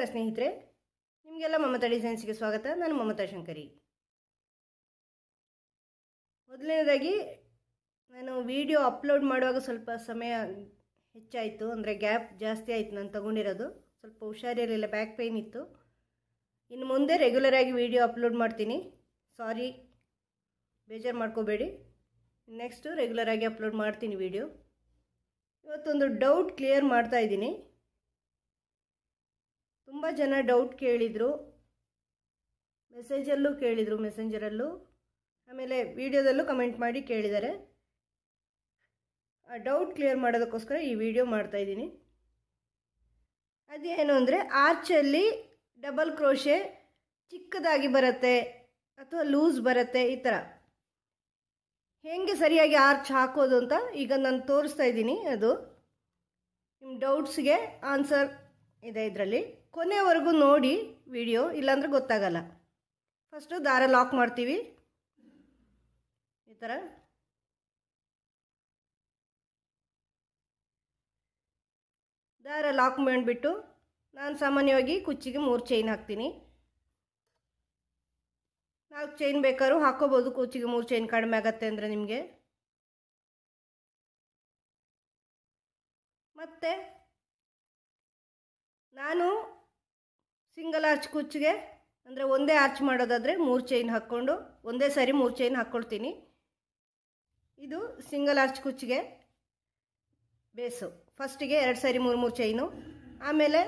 ನಮಸ್ಕಾರ ಸ್ನೇಹಿತರೆ ನಿಮಗೆಲ್ಲ ಮಮತಾ ಡಿಸೈನ್ಸ್ಗೆ ಸ್ವಾಗತ ನಾನು ಮಮತಾ ಶಂಕರಿ ಮೊದಲನೇದಾಗಿ ನಾನು ವಿಡಿಯೋ ಅಪ್ಲೋಡ್ ಮಾಡುವಾಗ ಸ್ವಲ್ಪ ಸಮಯ ಹೆಚ್ಚಾಯಿತು ಅಂದರೆ ಗ್ಯಾಪ್ ಜಾಸ್ತಿ ಆಯಿತು ನಾನು ತಗೊಂಡಿರೋದು ಸ್ವಲ್ಪ ಹುಷಾರಿರಲಿಲ್ಲ ಬ್ಯಾಕ್ ಪೇಯ್ನ್ ಇತ್ತು ಇನ್ನು ಮುಂದೆ ರೆಗ್ಯುಲರ್ ಆಗಿ ವಿಡಿಯೋ ಅಪ್ಲೋಡ್ ಮಾಡ್ತೀನಿ ಸಾರಿ ಬೇಜಾರು ಮಾಡ್ಕೋಬೇಡಿ ನೆಕ್ಸ್ಟು ರೆಗ್ಯುಲರಾಗಿ ಅಪ್ಲೋಡ್ ಮಾಡ್ತೀನಿ ವಿಡಿಯೋ ಇವತ್ತೊಂದು ಡೌಟ್ ಕ್ಲಿಯರ್ ಮಾಡ್ತಾ ಇದ್ದೀನಿ ತುಂಬ ಜನ ಡೌಟ್ ಕೇಳಿದರು ಮೆಸೇಜಲ್ಲೂ ಕೇಳಿದರು ಮೆಸೆಂಜರಲ್ಲೂ ಆಮೇಲೆ ವಿಡಿಯೋದಲ್ಲೂ ಕಮೆಂಟ್ ಮಾಡಿ ಕೇಳಿದ್ದಾರೆ ಡೌಟ್ ಕ್ಲಿಯರ್ ಮಾಡೋದಕ್ಕೋಸ್ಕರ ಈ ವಿಡಿಯೋ ಮಾಡ್ತಾಯಿದ್ದೀನಿ ಅದೇನು ಅಂದರೆ ಆರ್ಚಲ್ಲಿ ಡಬಲ್ ಕ್ರೋಶೆ ಚಿಕ್ಕದಾಗಿ ಬರುತ್ತೆ ಅಥವಾ ಲೂಸ್ ಬರುತ್ತೆ ಈ ಥರ ಹೇಗೆ ಸರಿಯಾಗಿ ಆರ್ಚ್ ಹಾಕೋದು ಅಂತ ಈಗ ನಾನು ತೋರಿಸ್ತಾ ಇದ್ದೀನಿ ಅದು ನಿಮ್ಮ ಡೌಟ್ಸ್ಗೆ ಆನ್ಸರ್ ಇದೆ ಇದರಲ್ಲಿ ಕೊನೆವರೆಗೂ ನೋಡಿ ವಿಡಿಯೋ ಇಲ್ಲಾಂದ್ರೆ ಗೊತ್ತಾಗಲ್ಲ ಫಸ್ಟು ದಾರ ಲಾಕ್ ಮಾಡ್ತೀವಿ ಈ ಥರ ದಾರ ಲಾಕ್ ಮಾಡಿಬಿಟ್ಟು ನಾನು ಸಾಮಾನ್ಯವಾಗಿ ಕುಚ್ಚಿಗೆ ಮೂರು ಚೈನ್ ಹಾಕ್ತೀನಿ ನಾಲ್ಕು ಚೈನ್ ಬೇಕಾದ್ರೂ ಹಾಕೋಬೋದು ಕುಚ್ಚಿಗೆ ಮೂರು ಚೈನ್ ಕಡಿಮೆ ಆಗತ್ತೆ ಅಂದರೆ ನಿಮಗೆ ಮತ್ತು ನಾನು ಸಿಂಗಲ್ ಆರ್ಚ್ ಕುಚ್ಚಿಗೆ ಅಂದರೆ ಒಂದೇ ಆರ್ಚ್ ಮಾಡೋದಾದರೆ ಮೂರು ಚೈನ್ ಹಾಕ್ಕೊಂಡು ಒಂದೇ ಸಾರಿ ಮೂರು ಚೈನ್ ಹಾಕ್ಕೊಳ್ತೀನಿ ಇದು ಸಿಂಗಲ್ ಆರ್ಚ್ ಕುಚ್ಚಿಗೆ ಬೇಸು ಫಸ್ಟಿಗೆ ಎರಡು ಸಾರಿ ಮೂರು ಮೂರು ಚೈನು ಆಮೇಲೆ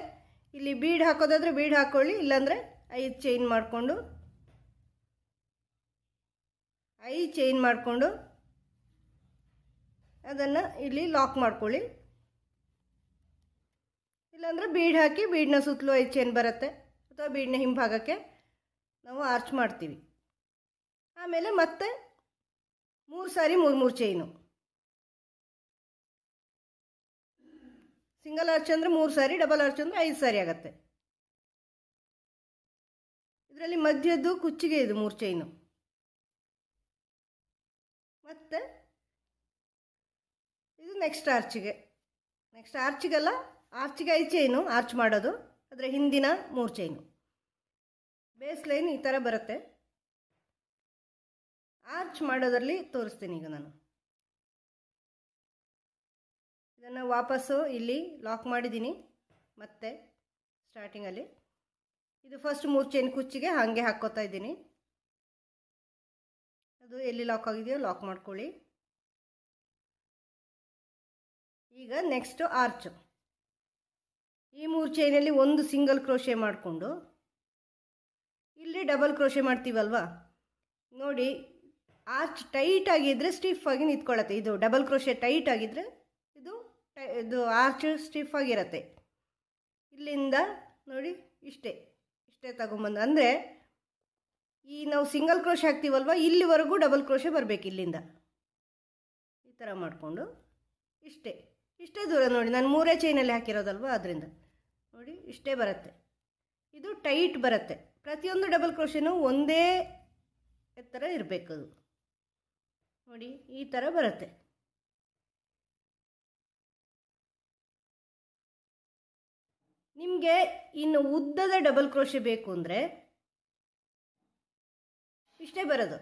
ಇಲ್ಲಿ ಬೀಡ್ ಹಾಕೋದಾದರೆ ಬೀಡ್ ಹಾಕ್ಕೊಳ್ಳಿ ಇಲ್ಲಾಂದರೆ ಐದು ಚೈನ್ ಮಾಡಿಕೊಂಡು ಐದು ಚೈನ್ ಮಾಡಿಕೊಂಡು ಅದನ್ನು ಇಲ್ಲಿ ಲಾಕ್ ಮಾಡ್ಕೊಳ್ಳಿ ಇಲ್ಲಾಂದರೆ ಬೀಡ್ ಹಾಕಿ ಬೀಡ್ನ ಸುತ್ತಲೂ ಐದು ಚೈನ್ ಬರುತ್ತೆ ಅಥವಾ ಬೀಡಿನ ಹಿಂಭಾಗಕ್ಕೆ ನಾವು ಆರ್ಚ್ ಮಾಡ್ತೀವಿ ಆಮೇಲೆ ಮತ್ತೆ ಮೂರು ಸಾರಿ ಮೂರು ಮೂರು ಚೈನು ಸಿಂಗಲ್ ಆರ್ಚ್ ಅಂದರೆ ಮೂರು ಸಾರಿ ಡಬಲ್ ಆರ್ಚ್ ಅಂದರೆ ಐದು ಸಾರಿ ಆಗುತ್ತೆ ಇದರಲ್ಲಿ ಮಧ್ಯದ್ದು ಕುಚ್ಚಿಗೆ ಇದು ಮೂರು ಚೈನು ಮತ್ತು ಇದು ನೆಕ್ಸ್ಟ್ ಆರ್ಚಿಗೆ ನೆಕ್ಸ್ಟ್ ಆರ್ಚಿಗೆಲ್ಲ ಆರ್ಚಿಗೆ ಐದು ಚೈನು ಆರ್ಚ್ ಮಾಡೋದು ಅದರ ಹಿಂದಿನ ಮೂರು ಚೈನು ಬೇಸ್ ಲೈನ್ ಈ ಥರ ಬರುತ್ತೆ ಆರ್ಚ್ ಮಾಡೋದರಲ್ಲಿ ತೋರಿಸ್ತೀನಿ ಈಗ ನಾನು ಇದನ್ನು ವಾಪಸ್ಸು ಇಲ್ಲಿ ಲಾಕ್ ಮಾಡಿದ್ದೀನಿ ಮತ್ತೆ ಸ್ಟಾರ್ಟಿಂಗಲ್ಲಿ ಇದು ಫಸ್ಟ್ ಮೂರು ಚೈನ್ ಕುಚ್ಚಿಗೆ ಹಾಗೆ ಹಾಕ್ಕೋತಾ ಇದ್ದೀನಿ ಅದು ಎಲ್ಲಿ ಲಾಕ್ ಆಗಿದೆಯೋ ಲಾಕ್ ಮಾಡ್ಕೊಳ್ಳಿ ಈಗ ನೆಕ್ಸ್ಟು ಆರ್ಚು ಈ ಮೂರು ಚೈನಲ್ಲಿ ಒಂದು ಸಿಂಗಲ್ ಕ್ರೋಶೆ ಮಾಡಿಕೊಂಡು ಇಲ್ಲಿ ಡಬಲ್ ಕ್ರೋಶೆ ಮಾಡ್ತೀವಲ್ವಾ ನೋಡಿ ಆರ್ಚ್ ಟೈಟ್ ಆಗಿದ್ದರೆ ಸ್ಟಿಫ್ ಆಗಿ ನಿಂತ್ಕೊಳ್ಳುತ್ತೆ ಇದು ಡಬಲ್ ಕ್ರೋಶೆ ಟೈಟ್ ಆಗಿದ್ದರೆ ಇದು ಇದು ಆರ್ಚ್ ಸ್ಟಿಫ್ ಆಗಿರತ್ತೆ ಇಲ್ಲಿಂದ ನೋಡಿ ಇಷ್ಟೇ ಇಷ್ಟೇ ತಗೊಂಬಂದು ಅಂದರೆ ಈ ನಾವು ಸಿಂಗಲ್ ಕ್ರೋಶೆ ಹಾಕ್ತೀವಲ್ವ ಇಲ್ಲಿವರೆಗೂ ಡಬಲ್ ಕ್ರೋಶೆ ಬರಬೇಕು ಇಲ್ಲಿಂದ ಈ ಥರ ಮಾಡಿಕೊಂಡು ಇಷ್ಟೇ ಇಷ್ಟೇ ದೂರ ನೋಡಿ ನಾನು ಮೂರೇ ಚೈನಲ್ಲಿ ಹಾಕಿರೋದಲ್ವ ಅದರಿಂದ ನೋಡಿ ಇಷ್ಟೇ ಬರುತ್ತೆ ಇದು ಟೈಟ್ ಬರುತ್ತೆ ಪ್ರತಿಯೊಂದು ಡಬಲ್ ಕ್ರೋಶನು ಒಂದೇ ಎತ್ತರ ಇರಬೇಕು ನೋಡಿ ಈ ಥರ ಬರುತ್ತೆ ನಿಮಗೆ ಇನ್ನು ಉದ್ದದ ಡಬಲ್ ಕ್ರೋಶೆ ಬೇಕು ಅಂದರೆ ಇಷ್ಟೇ ಬರೋದು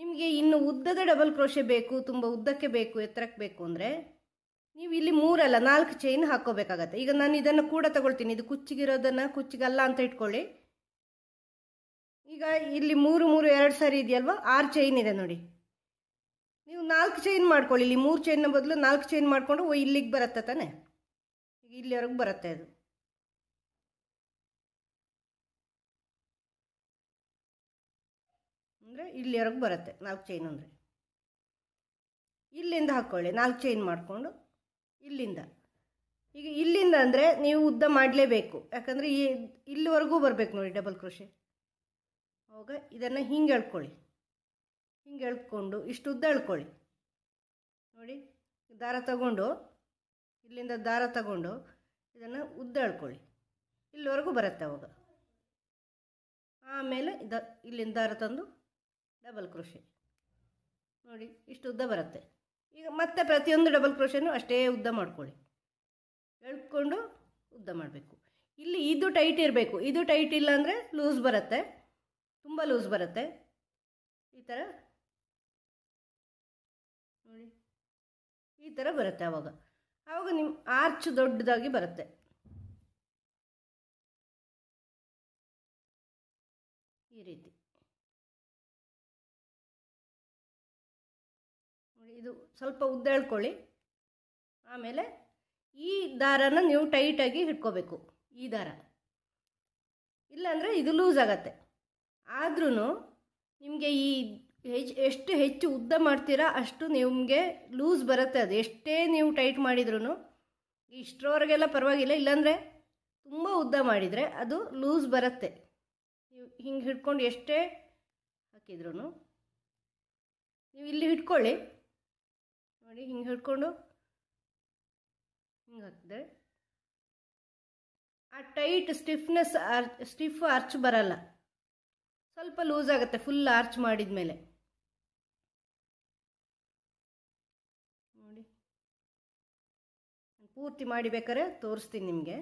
ನಿಮಗೆ ಇನ್ನು ಉದ್ದದ ಡಬಲ್ ಕ್ರೋಶೆ ಬೇಕು ತುಂಬ ಉದ್ದಕ್ಕೆ ಬೇಕು ಎತ್ತರಕ್ಕೆ ಬೇಕು ಅಂದರೆ ನೀವು ಇಲ್ಲಿ ಮೂರಲ್ಲ ನಾಲ್ಕು ಚೈನ್ ಹಾಕೋಬೇಕಾಗತ್ತೆ ಈಗ ನಾನು ಇದನ್ನು ಕೂಡ ತಗೊಳ್ತೀನಿ ಇದು ಕುಚ್ಚಿಗಿರೋದನ್ನು ಕುಚ್ಚಿಗಲ್ಲ ಅಂತ ಇಟ್ಕೊಳ್ಳಿ ಈಗ ಇಲ್ಲಿ ಮೂರು ಮೂರು ಎರಡು ಸಾರಿ ಇದೆಯಲ್ವ ಆರು ಚೈನ್ ಇದೆ ನೋಡಿ ನೀವು ನಾಲ್ಕು ಚೈನ್ ಮಾಡ್ಕೊಳ್ಳಿ ಇಲ್ಲಿ ಮೂರು ಚೈನ್ನ ಬದಲು ನಾಲ್ಕು ಚೈನ್ ಮಾಡಿಕೊಂಡು ಇಲ್ಲಿಗೆ ಬರುತ್ತೆ ತಾನೆ ಇಲ್ಲಿವರೆಗೆ ಬರುತ್ತೆ ಅದು ಅಂದರೆ ಇಲ್ಲಿವರೆಗೆ ಬರುತ್ತೆ ನಾಲ್ಕು ಚೈನ್ ಅಂದರೆ ಇಲ್ಲಿಂದ ಹಾಕ್ಕೊಳ್ಳಿ ನಾಲ್ಕು ಚೈನ್ ಮಾಡಿಕೊಂಡು ಇಲ್ಲಿಂದ ಈಗ ಇಲ್ಲಿಂದ ಅಂದರೆ ನೀವು ಉದ್ದ ಮಾಡಲೇಬೇಕು ಯಾಕಂದರೆ ಈ ಇಲ್ಲಿವರೆಗೂ ಬರಬೇಕು ನೋಡಿ ಡಬಲ್ ಕೃಷಿ ಅವಾಗ ಇದನ್ನು ಹಿಂಗೆ ಎಳ್ಕೊಳ್ಳಿ ಹಿಂಗೆ ಎಳ್ಕೊಂಡು ಇಷ್ಟು ಉದ್ದ ಎಳ್ಕೊಳ್ಳಿ ನೋಡಿ ದಾರ ತಗೊಂಡು ಇಲ್ಲಿಂದ ದಾರ ತಗೊಂಡು ಇದನ್ನು ಉದ್ದ ಎಳ್ಕೊಳ್ಳಿ ಇಲ್ಲಿವರೆಗೂ ಬರುತ್ತೆ ಅವಾಗ ಆಮೇಲೆ ಇದ ಇಲ್ಲಿಂದ ದಾರ ತಂದು ಡಬಲ್ ಕೃಷಿ ನೋಡಿ ಇಷ್ಟು ಉದ್ದ ಬರುತ್ತೆ ಈಗ ಮತ್ತೆ ಪ್ರತಿಯೊಂದು ಡಬಲ್ ಕ್ರೋಷನ್ನು ಅಷ್ಟೇ ಉದ್ದ ಮಾಡ್ಕೊಳ್ಳಿ ಎಳ್ಕೊಂಡು ಉದ್ದ ಮಾಡಬೇಕು ಇಲ್ಲಿ ಇದು ಟೈಟ್ ಇರಬೇಕು ಇದು ಟೈಟ್ ಇಲ್ಲ ಅಂದರೆ ಲೂಸ್ ಬರುತ್ತೆ ತುಂಬ ಲೂಸ್ ಬರುತ್ತೆ ಈ ಥರ ನೋಡಿ ಈ ಥರ ಬರುತ್ತೆ ಆವಾಗ ಆವಾಗ ನಿಮ್ಮ ಆರ್ಚ್ ದೊಡ್ಡದಾಗಿ ಬರುತ್ತೆ ಇದು ಸ್ವಲ್ಪ ಉದ್ದ ಹೇಳ್ಕೊಳ್ಳಿ ಆಮೇಲೆ ಈ ದಾರನ ನೀವು ಟೈಟಾಗಿ ಹಿಡ್ಕೋಬೇಕು ಈ ದಾರ ಇಲ್ಲಾಂದರೆ ಇದು ಲೂಸ್ ಆಗತ್ತೆ ಆದ್ರೂ ನಿಮಗೆ ಈ ಎಷ್ಟು ಹೆಚ್ಚು ಉದ್ದ ಮಾಡ್ತೀರಾ ಅಷ್ಟು ನಿಮಗೆ ಲೂಸ್ ಬರುತ್ತೆ ಅದು ಎಷ್ಟೇ ನೀವು ಟೈಟ್ ಮಾಡಿದ್ರೂ ಇಷ್ಟರವರೆಗೆಲ್ಲ ಪರವಾಗಿಲ್ಲ ಇಲ್ಲಾಂದರೆ ತುಂಬ ಉದ್ದ ಮಾಡಿದರೆ ಅದು ಲೂಸ್ ಬರುತ್ತೆ ನೀವು ಹಿಂಗೆ ಹಿಡ್ಕೊಂಡು ಎಷ್ಟೇ ಹಾಕಿದ್ರು ನೀವು ಇಲ್ಲಿ ಹಿಡ್ಕೊಳ್ಳಿ ನೋಡಿ ಹಿಂಗೆ ಹಿಡ್ಕೊಂಡು ಹಿಂಗೆ ಹಾಕಿದೆ ಆ tight stiffness or stiff arch ಬರಲ್ಲ ಸ್ವಲ್ಪ ಲೂಸ್ ಆಗುತ್ತೆ ಫುಲ್ ಆರ್ಚ್ ಮಾಡಿದ ಮೇಲೆ ನೋಡಿ ಪೂರ್ತಿ ಮಾಡಿ ತೋರಿಸ್ತೀನಿ ನಿಮಗೆ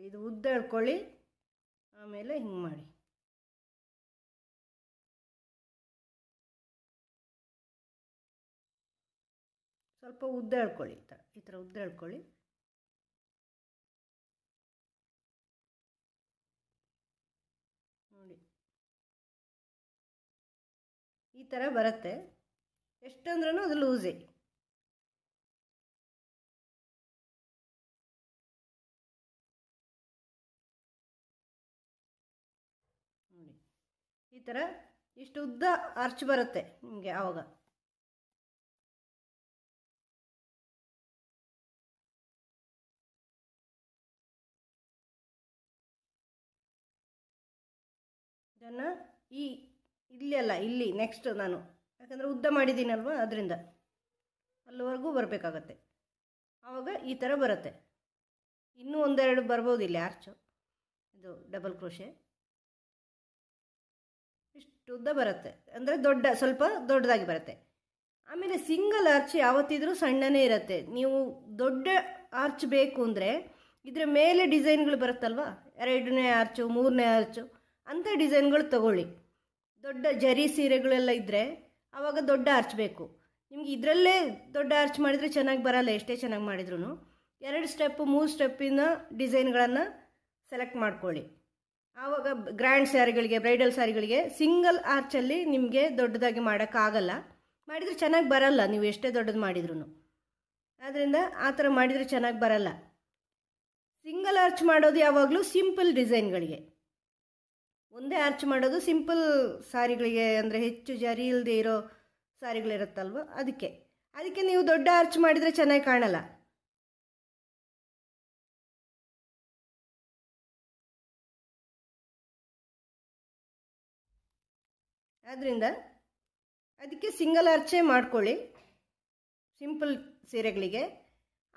ಮಾಡಿ ಇದು ಉದ್ದ ಹೇಳ್ಕೊಳ್ಳಿ ಆಮೇಲೆ ಹಿಂಗೆ ಮಾಡಿ ಸ್ವಲ್ಪ ಉದ್ದ ಎಳ್ಕೊಳ್ಳಿ ಈ ಥರ ಉದ್ದ ಹೇಳ್ಕೊಳ್ಳಿ ನೋಡಿ ಈ ಥರ ಬರುತ್ತೆ ಎಷ್ಟಂದ್ರೂ ಅದು ಲೂಸೇ ಈ ಥರ ಇಷ್ಟು ಉದ್ದ ಅರ್ಚ್ ಬರುತ್ತೆ ನಿಮಗೆ ಆವಾಗ ಇದನ್ನು ಈ ಇಲ್ಲಿ ಅಲ್ಲ ಇಲ್ಲಿ ನೆಕ್ಸ್ಟ್ ನಾನು ಯಾಕಂದರೆ ಉದ್ದ ಮಾಡಿದ್ದೀನಲ್ವ ಅದರಿಂದ ಅಲ್ಲಿವರೆಗೂ ಬರಬೇಕಾಗತ್ತೆ ಆವಾಗ ಈ ಥರ ಬರುತ್ತೆ ಇನ್ನೂ ಒಂದೆರಡು ಬರ್ಬೋದು ಇಲ್ಲಿ ಆರ್ಚು ಇದು ಡಬಲ್ ಕ್ರೋಶೆ ಶುದ್ಧ ಉದ್ದ ಬರುತ್ತೆ ಅಂದರೆ ದೊಡ್ಡ ಸ್ವಲ್ಪ ದೊಡ್ಡದಾಗಿ ಬರುತ್ತೆ ಆಮೇಲೆ ಸಿಂಗಲ್ ಆರ್ಚ್ ಯಾವತ್ತಿದ್ರೂ ಸಣ್ಣನೇ ಇರುತ್ತೆ ನೀವು ದೊಡ್ಡ ಆರ್ಚ್ ಬೇಕು ಅಂದರೆ ಇದರ ಮೇಲೆ ಡಿಸೈನ್ಗಳು ಬರುತ್ತಲ್ವ ಎರಡನೇ ಆರ್ಚು ಮೂರನೇ ಆರ್ಚು ಅಂಥ ಡಿಸೈನ್ಗಳು ತಗೊಳ್ಳಿ ದೊಡ್ಡ ಜರಿ ಸೀರೆಗಳೆಲ್ಲ ಇದ್ದರೆ ಆವಾಗ ದೊಡ್ಡ ಆರ್ಚ್ ಬೇಕು ನಿಮ್ಗೆ ಇದರಲ್ಲೇ ದೊಡ್ಡ ಆರ್ಚ್ ಮಾಡಿದರೆ ಚೆನ್ನಾಗಿ ಬರಲ್ಲ ಎಷ್ಟೇ ಚೆನ್ನಾಗಿ ಮಾಡಿದ್ರು ಎರಡು ಸ್ಟೆಪ್ ಮೂರು ಸ್ಟೆಪ್ಪಿನ ಡಿಸೈನ್ಗಳನ್ನು ಸೆಲೆಕ್ಟ್ ಮಾಡ್ಕೊಳ್ಳಿ ಆವಾಗ ಗ್ರ್ಯಾಂಡ್ ಸ್ಯಾರಿಗಳಿಗೆ ಬ್ರೈಡಲ್ ಸ್ಯಾರಿಗಳಿಗೆ ಸಿಂಗಲ್ ಆರ್ಚಲ್ಲಿ ನಿಮಗೆ ದೊಡ್ಡದಾಗಿ ಮಾಡೋಕ್ಕಾಗಲ್ಲ ಮಾಡಿದರೆ ಚೆನ್ನಾಗಿ ಬರಲ್ಲ ನೀವು ಎಷ್ಟೇ ದೊಡ್ಡದು ಮಾಡಿದ್ರು ಆದ್ದರಿಂದ ಆ ಥರ ಮಾಡಿದರೆ ಚೆನ್ನಾಗಿ ಬರಲ್ಲ ಸಿಂಗಲ್ ಆರ್ಚ್ ಮಾಡೋದು ಯಾವಾಗಲೂ ಸಿಂಪಲ್ ಡಿಸೈನ್ಗಳಿಗೆ ಒಂದೇ ಆರ್ಚ್ ಮಾಡೋದು ಸಿಂಪಲ್ ಸಾರಿಗಳಿಗೆ ಅಂದರೆ ಹೆಚ್ಚು ಜರಿ ಇಲ್ಲದೆ ಇರೋ ಸಾರಿಗಳಿರುತ್ತಲ್ವ ಅದಕ್ಕೆ ಅದಕ್ಕೆ ನೀವು ದೊಡ್ಡ ಆರ್ಚ್ ಮಾಡಿದರೆ ಚೆನ್ನಾಗಿ ಕಾಣಲ್ಲ ಆದ್ದರಿಂದ ಅದಕ್ಕೆ ಸಿಂಗಲ್ ಅರ್ಚೆ ಮಾಡ್ಕೊಳ್ಳಿ ಸಿಂಪಲ್ ಸೀರೆಗಳಿಗೆ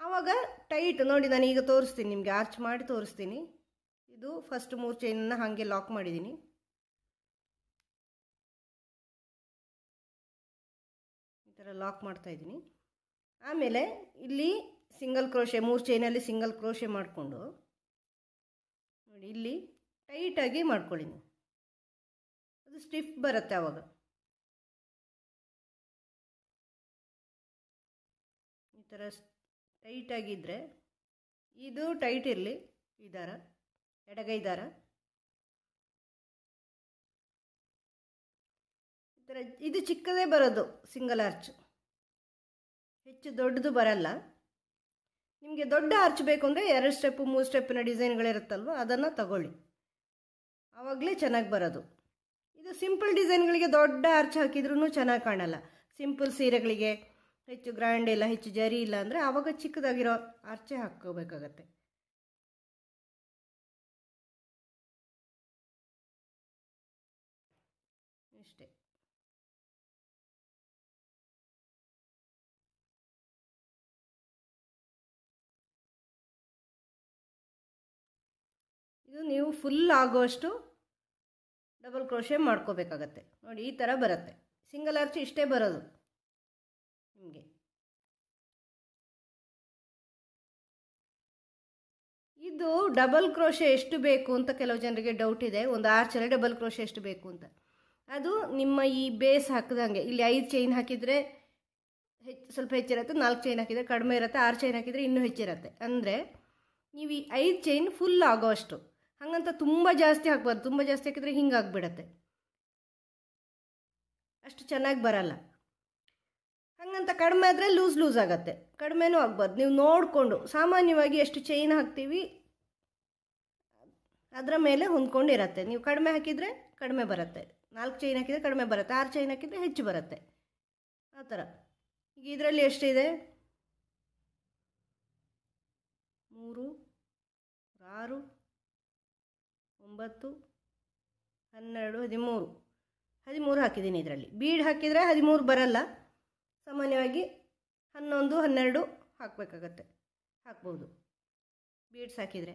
ಆವಾಗ ಟೈಟ್ ನೋಡಿ ನಾನು ಈಗ ತೋರಿಸ್ತೀನಿ ನಿಮಗೆ ಆರ್ಚ್ ಮಾಡಿ ತೋರಿಸ್ತೀನಿ ಇದು ಫಸ್ಟ್ ಮೂರು ಚೈನನ್ನು ಹಾಗೆ ಲಾಕ್ ಮಾಡಿದ್ದೀನಿ ಈ ಥರ ಲಾಕ್ ಮಾಡ್ತಾಯಿದ್ದೀನಿ ಆಮೇಲೆ ಇಲ್ಲಿ ಸಿಂಗಲ್ ಕ್ರೋಶೆ ಮೂರು ಚೈನಲ್ಲಿ ಸಿಂಗಲ್ ಕ್ರೋಶೆ ಮಾಡಿಕೊಂಡು ನೋಡಿ ಇಲ್ಲಿ ಟೈಟಾಗಿ ಮಾಡ್ಕೊಳ್ಳಿ ನೀವು ಅದು ಸ್ಟಿಫ್ ಬರುತ್ತೆ ಅವಾಗ ಈ ಥರ ಟೈಟಾಗಿದ್ದರೆ ಇದು ಟೈಟ್ ಇರಲಿ ಈ ದಾರ ಎಡಗೈ ದಾರ ಈ ಥರ ಇದು ಚಿಕ್ಕದೇ ಬರೋದು ಸಿಂಗಲ್ ಆರ್ಚ್ ಹೆಚ್ಚು ದೊಡ್ಡದು ಬರಲ್ಲ ನಿಮಗೆ ದೊಡ್ಡ ಆರ್ಚ್ ಬೇಕು ಅಂದರೆ ಎರಡು ಸ್ಟೆಪ್ಪು ಮೂರು ಸ್ಟೆಪ್ಪಿನ ಡಿಸೈನ್ಗಳಿರುತ್ತಲ್ವ ಅದನ್ನು ತಗೊಳ್ಳಿ ಆವಾಗಲೇ ಚೆನ್ನಾಗಿ ಬರೋದು ಇದು ಸಿಂಪಲ್ ಡಿಸೈನ್ಗಳಿಗೆ ದೊಡ್ಡ ಅರ್ಚ್ ಹಾಕಿದ್ರೂ ಚೆನ್ನಾಗಿ ಕಾಣಲ್ಲ ಸಿಂಪಲ್ ಸೀರೆಗಳಿಗೆ ಹೆಚ್ಚು ಗ್ರ್ಯಾಂಡ್ ಇಲ್ಲ ಹೆಚ್ಚು ಜರಿ ಇಲ್ಲ ಅಂದರೆ ಆವಾಗ ಚಿಕ್ಕದಾಗಿರೋ ಅರ್ಚೆ ಹಾಕ್ಕೋಬೇಕಾಗತ್ತೆ ಇಷ್ಟೇ ಇದು ನೀವು ಫುಲ್ ಆಗುವಷ್ಟು ಡಬಲ್ ಕ್ರೋಶೆ ಮಾಡ್ಕೋಬೇಕಾಗತ್ತೆ ನೋಡಿ ಈ ಥರ ಬರುತ್ತೆ ಸಿಂಗಲ್ ಆರ್ಚ್ ಇಷ್ಟೇ ಬರೋದು ನಿಮಗೆ ಇದು ಡಬಲ್ ಕ್ರೋಶೆ ಎಷ್ಟು ಬೇಕು ಅಂತ ಕೆಲವು ಜನರಿಗೆ ಡೌಟ್ ಇದೆ ಒಂದು ಆರ್ಚಲ್ಲಿ ಡಬಲ್ ಕ್ರೋಶೆ ಎಷ್ಟು ಬೇಕು ಅಂತ ಅದು ನಿಮ್ಮ ಈ ಬೇಸ್ ಹಾಕಿದಂಗೆ ಇಲ್ಲಿ ಐದು ಚೈನ್ ಹಾಕಿದರೆ ಹೆಚ್ಚು ಸ್ವಲ್ಪ ಹೆಚ್ಚಿರುತ್ತೆ ನಾಲ್ಕು ಚೈನ್ ಹಾಕಿದರೆ ಕಡಿಮೆ ಇರುತ್ತೆ ಆರು ಚೈನ್ ಹಾಕಿದರೆ ಇನ್ನೂ ಹೆಚ್ಚಿರುತ್ತೆ ಅಂದರೆ ನೀವು ಈ ಐದು ಚೈನ್ ಫುಲ್ ಅಷ್ಟು ಹಾಗಂತ ತುಂಬ ಜಾಸ್ತಿ ಹಾಕ್ಬಾರ್ದು ತುಂಬ ಜಾಸ್ತಿ ಹಾಕಿದರೆ ಹಿಂಗೆ ಆಗಿಬಿಡತ್ತೆ ಅಷ್ಟು ಚೆನ್ನಾಗಿ ಬರಲ್ಲ ಹಾಗಂತ ಕಡಿಮೆ ಆದರೆ ಲೂಸ್ ಲೂಸ್ ಆಗತ್ತೆ ಕಡಿಮೆನೂ ಆಗ್ಬಾರ್ದು ನೀವು ನೋಡಿಕೊಂಡು ಸಾಮಾನ್ಯವಾಗಿ ಎಷ್ಟು ಚೈನ್ ಹಾಕ್ತೀವಿ ಅದರ ಮೇಲೆ ಹೊಂದ್ಕೊಂಡಿರತ್ತೆ ನೀವು ಕಡಿಮೆ ಹಾಕಿದರೆ ಕಡಿಮೆ ಬರುತ್ತೆ ನಾಲ್ಕು ಚೈನ್ ಹಾಕಿದರೆ ಕಡಿಮೆ ಬರುತ್ತೆ ಆರು ಚೈನ್ ಹಾಕಿದರೆ ಹೆಚ್ಚು ಬರುತ್ತೆ ಆ ಥರ ಈಗ ಇದರಲ್ಲಿ ಎಷ್ಟಿದೆ ಮೂರು ಆರು ಒಂಬತ್ತು ಹನ್ನೆರಡು ಹದಿಮೂರು ಹದಿಮೂರು ಹಾಕಿದ್ದೀನಿ ಇದರಲ್ಲಿ ಬೀಡ್ ಹಾಕಿದರೆ ಹದಿಮೂರು ಬರಲ್ಲ ಸಾಮಾನ್ಯವಾಗಿ ಹನ್ನೊಂದು ಹನ್ನೆರಡು ಹಾಕಬೇಕಾಗತ್ತೆ ಹಾಕ್ಬೋದು ಬೀಡ್ಸ್ ಹಾಕಿದರೆ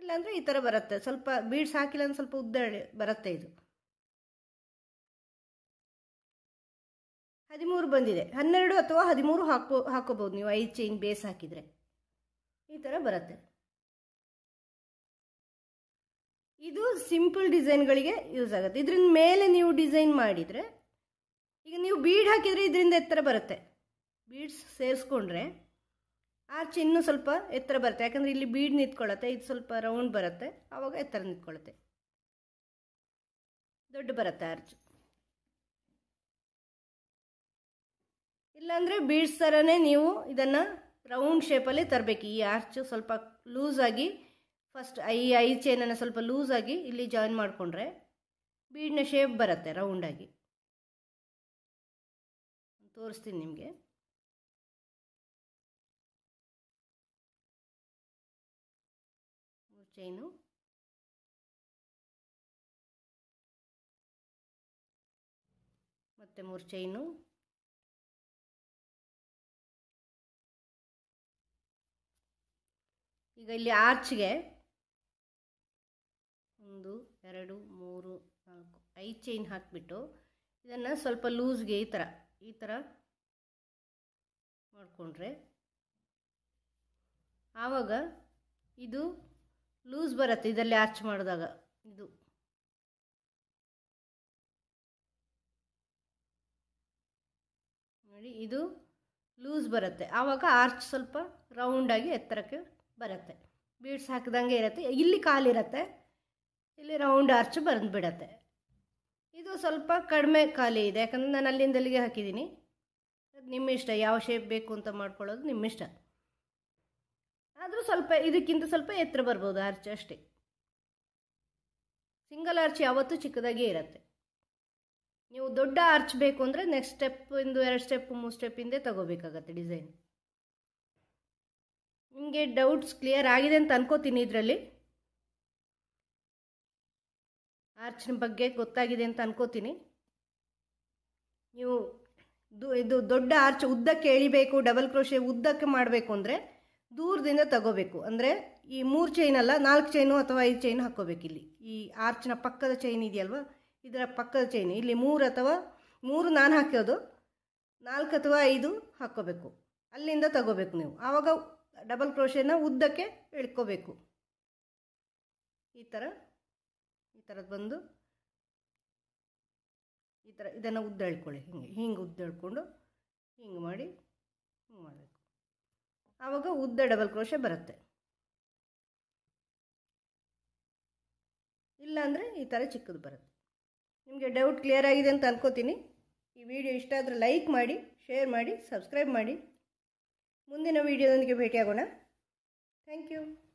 ಇಲ್ಲಾಂದರೆ ಈ ಥರ ಬರುತ್ತೆ ಸ್ವಲ್ಪ ಬೀಡ್ಸ್ ಹಾಕಿಲ್ಲ ಅಂದರೆ ಸ್ವಲ್ಪ ಉದ್ದ ಬರುತ್ತೆ ಇದು ಹದಿಮೂರು ಬಂದಿದೆ ಹನ್ನೆರಡು ಅಥವಾ ಹದಿಮೂರು ಹಾಕೋ ಹಾಕೋಬೋದು ನೀವು ಐದು ಚೈನ್ ಬೇಸ್ ಹಾಕಿದರೆ ಈ ಥರ ಬರುತ್ತೆ ಇದು ಸಿಂಪಲ್ ಡಿಸೈನ್ಗಳಿಗೆ ಯೂಸ್ ಆಗುತ್ತೆ ಇದ್ರಿಂದ ಮೇಲೆ ನೀವು ಡಿಸೈನ್ ಮಾಡಿದರೆ ಈಗ ನೀವು ಬೀಡ್ ಹಾಕಿದರೆ ಇದರಿಂದ ಎತ್ತರ ಬರುತ್ತೆ ಬೀಡ್ಸ್ ಸೇರಿಸ್ಕೊಂಡ್ರೆ ಆರ್ಚ್ ಇನ್ನೂ ಸ್ವಲ್ಪ ಎತ್ತರ ಬರುತ್ತೆ ಯಾಕಂದರೆ ಇಲ್ಲಿ ಬೀಡ್ ನಿಂತ್ಕೊಳ್ಳುತ್ತೆ ಇದು ಸ್ವಲ್ಪ ರೌಂಡ್ ಬರುತ್ತೆ ಆವಾಗ ಎತ್ತರ ನಿಂತ್ಕೊಳ್ಳುತ್ತೆ ದೊಡ್ಡ ಬರುತ್ತೆ ಆರ್ಚ್ ಇಲ್ಲಾಂದರೆ ಬೀಡ್ಸ್ ಥರನೇ ನೀವು ಇದನ್ನು ರೌಂಡ್ ಶೇಪಲ್ಲಿ ತರಬೇಕು ಈ ಆರ್ಚು ಸ್ವಲ್ಪ ಲೂಸಾಗಿ ಫಸ್ಟ್ ಐ ಐ ಚೈನನ್ನು ಸ್ವಲ್ಪ ಲೂಸಾಗಿ ಇಲ್ಲಿ ಜಾಯಿನ್ ಮಾಡಿಕೊಂಡ್ರೆ ಬೀಡ್ನ ಶೇಪ್ ಬರುತ್ತೆ ರೌಂಡಾಗಿ ತೋರಿಸ್ತೀನಿ ನಿಮಗೆ ಮೂರು ಚೈನು ಮತ್ತೆ ಮೂರು ಚೈನು ಈಗ ಇಲ್ಲಿ ಆರ್ಚ್ಗೆ ಒಂದು ಎರಡು ಮೂರು ನಾಲ್ಕು ಐದು ಚೈನ್ ಹಾಕಿಬಿಟ್ಟು ಇದನ್ನು ಸ್ವಲ್ಪ ಲೂಸ್ಗೆ ಈ ಥರ ಈ ಥರ ಮಾಡಿಕೊಂಡ್ರೆ ಆವಾಗ ಇದು ಲೂಸ್ ಬರುತ್ತೆ ಇದರಲ್ಲಿ ಆರ್ಚ್ ಮಾಡಿದಾಗ ಇದು ನೋಡಿ ಇದು ಲೂಸ್ ಬರುತ್ತೆ ಆವಾಗ ಆರ್ಚ್ ಸ್ವಲ್ಪ ರೌಂಡಾಗಿ ಎತ್ತರಕ್ಕೆ ಬರುತ್ತೆ ಬೀಡ್ಸ್ ಹಾಕಿದಂಗೆ ಇರುತ್ತೆ ಇಲ್ಲಿ ಕಾಲಿರುತ್ತೆ ಇಲ್ಲಿ ರೌಂಡ್ ಆರ್ಚ್ ಬರೆದು ಬಿಡತ್ತೆ ಇದು ಸ್ವಲ್ಪ ಕಡಿಮೆ ಖಾಲಿ ಇದೆ ಯಾಕಂದರೆ ನಾನು ಅಲ್ಲಿಗೆ ಹಾಕಿದ್ದೀನಿ ಅದು ನಿಮ್ಮ ಇಷ್ಟ ಯಾವ ಶೇಪ್ ಬೇಕು ಅಂತ ಮಾಡ್ಕೊಳ್ಳೋದು ನಿಮ್ಮ ಇಷ್ಟ ಆದರೂ ಸ್ವಲ್ಪ ಇದಕ್ಕಿಂತ ಸ್ವಲ್ಪ ಎತ್ತರ ಬರ್ಬೋದು ಆರ್ಚ್ ಅಷ್ಟೇ ಸಿಂಗಲ್ ಆರ್ಚ್ ಯಾವತ್ತೂ ಚಿಕ್ಕದಾಗೇ ಇರುತ್ತೆ ನೀವು ದೊಡ್ಡ ಆರ್ಚ್ ಬೇಕು ಅಂದರೆ ನೆಕ್ಸ್ಟ್ ಸ್ಟೆಪ್ ಇಂದು ಎರಡು ಸ್ಟೆಪ್ ಮೂರು ಸ್ಟೆಪ್ ಹಿಂದೆ ತಗೋಬೇಕಾಗತ್ತೆ ಡಿಸೈನ್ ನಿಮಗೆ ಡೌಟ್ಸ್ ಕ್ಲಿಯರ್ ಆಗಿದೆ ಅಂತ ಅನ್ಕೋತೀನಿ ಇದರಲ್ಲಿ ಆರ್ಚ್ನ ಬಗ್ಗೆ ಗೊತ್ತಾಗಿದೆ ಅಂತ ಅನ್ಕೋತೀನಿ ನೀವು ಇದು ದೊಡ್ಡ ಆರ್ಚ್ ಉದ್ದಕ್ಕೆ ಎಳಿಬೇಕು ಡಬಲ್ ಕ್ರೋಶೆ ಉದ್ದಕ್ಕೆ ಮಾಡಬೇಕು ಅಂದರೆ ದೂರದಿಂದ ತಗೋಬೇಕು ಅಂದರೆ ಈ ಮೂರು ಚೈನ್ ಅಲ್ಲ ನಾಲ್ಕು ಚೈನು ಅಥವಾ ಐದು ಚೈನು ಹಾಕ್ಕೋಬೇಕು ಇಲ್ಲಿ ಈ ಆರ್ಚ್ನ ಪಕ್ಕದ ಚೈನ್ ಇದೆಯಲ್ವ ಇದರ ಪಕ್ಕದ ಚೈನ್ ಇಲ್ಲಿ ಮೂರು ಅಥವಾ ಮೂರು ನಾನು ಹಾಕೋದು ನಾಲ್ಕು ಅಥವಾ ಐದು ಹಾಕ್ಕೋಬೇಕು ಅಲ್ಲಿಂದ ತಗೋಬೇಕು ನೀವು ಆವಾಗ ಡಬಲ್ ಕ್ರೋಶೆನ ಉದ್ದಕ್ಕೆ ಎಳ್ಕೋಬೇಕು ಈ ಥರ ಥರದ್ದು ಬಂದು ಈ ಥರ ಇದನ್ನು ಹೇಳ್ಕೊಳ್ಳಿ ಹಿಂಗೆ ಹಿಂಗೆ ಹೇಳ್ಕೊಂಡು ಹಿಂಗೆ ಮಾಡಿ ಹಿಂಗೆ ಮಾಡಬೇಕು ಆವಾಗ ಉದ್ದ ಡಬಲ್ ಕ್ರೋಶೆ ಬರುತ್ತೆ ಇಲ್ಲಾಂದರೆ ಈ ಥರ ಚಿಕ್ಕದು ಬರುತ್ತೆ ನಿಮಗೆ ಡೌಟ್ ಕ್ಲಿಯರ್ ಆಗಿದೆ ಅಂತ ಅನ್ಕೋತೀನಿ ಈ ವಿಡಿಯೋ ಇಷ್ಟ ಆದರೆ ಲೈಕ್ ಮಾಡಿ ಶೇರ್ ಮಾಡಿ ಸಬ್ಸ್ಕ್ರೈಬ್ ಮಾಡಿ ಮುಂದಿನ ವೀಡಿಯೋದೊಂದಿಗೆ ಭೇಟಿಯಾಗೋಣ ಥ್ಯಾಂಕ್ ಯು